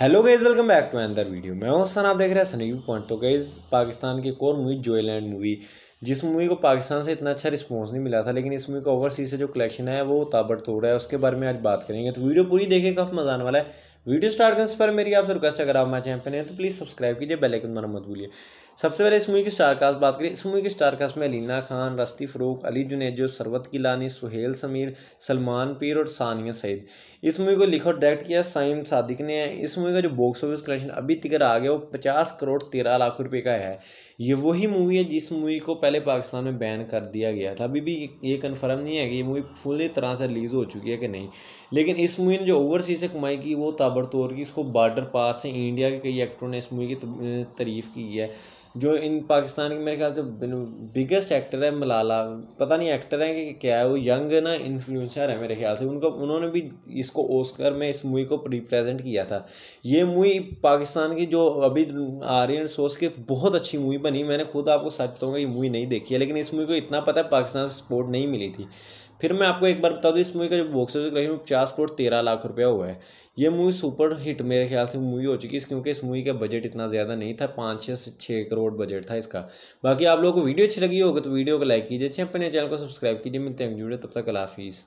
hello guys welcome back to another video मैं हसन आप देख रहे हैं सनीव पॉइंट तो गाइज पाकिस्तान की एक और मूवी जॉयलैंड मूवी जिस मूवी को पाकिस्तान से इतना अच्छा रिस्पांस नहीं मिला था लेकिन इस मूवी का ओवरसीज से जो कलेक्शन है वो ताबड़ तोड़ है उसके बारे में आज बात करेंगे तो वीडियो पूरी देखिए काफ़ी मजा आने वाला है वीडियो स्टार्ट करने से पर मेरी आपसे रिक्वेस्ट अगर आप हमारे चैनल हैं तो प्लीज़ सब्सक्राइब कीजिए बेलाइकन माना मत भूलिए सबसे पहले इस मूवी की स्टारकास्ट बात करें इस मूवी की स्टारकास्ट में अलीना खान रस्ती फ़रूक अली जुनेजो सरवत किलानी सुहेल समीर सलमान पीर और सानिया सईद इस मूवी को लिखा और डायरेक्ट किया साइम सादिक ने इस मूवी का जो बॉक्स ऑफिस कलेक्शन अभी तक आ गया वो पचास करोड़ तेरह लाख रुपए का है ये वही मूवी है जिस मूवी को पहले पाकिस्तान में बैन कर दिया गया था अभी भी ये कंफर्म नहीं है कि ये मूवी फुल तरह से रिलीज़ हो चुकी है कि नहीं लेकिन इस मूवी ने जो ओवरसीज से कमाई की वो ताबड़तोड़ की इसको बॉर्डर पार से इंडिया के कई एक्टरों ने इस मूवी की तारीफ़ की है जो इन पाकिस्तान के मेरे ख्याल से बिगेस्ट एक्टर है मलाला पता नहीं एक्टर है कि क्या है वो यंग ना इन्फ्लुएंसर है मेरे ख्याल से उनको उन्होंने भी इसको ओस्कर में इस मूवी को रिप्रेजेंट किया था ये मूवी पाकिस्तान की जो अभी आ रही है सोच के बहुत अच्छी मूवी बनी मैंने खुद आपको सच बताऊँगा ये मूवी नहीं देखी है लेकिन इस मूवी को इतना पता है पाकिस्तान से सपोर्ट नहीं मिली थी फिर मैं आपको एक बार बता दूँ इस मूवी का जो बॉक्स ऑफिस कलेक्शन पचास करोड़ तेरह लाख रुपया हुआ है ये मूवी सुपर हिट मेरे ख्याल से मूवी हो चुकी है क्योंकि इस मूवी का बजट इतना ज़्यादा नहीं था पाँच छः से छः करोड़ बजट था इसका बाकी आप लोगों को वीडियो अच्छी लगी होगी तो वीडियो को लाइक कीजिए अपने चैनल को सब्सक्राइब कीजिए मिलते हैं जुड़े तब तक लाफीज़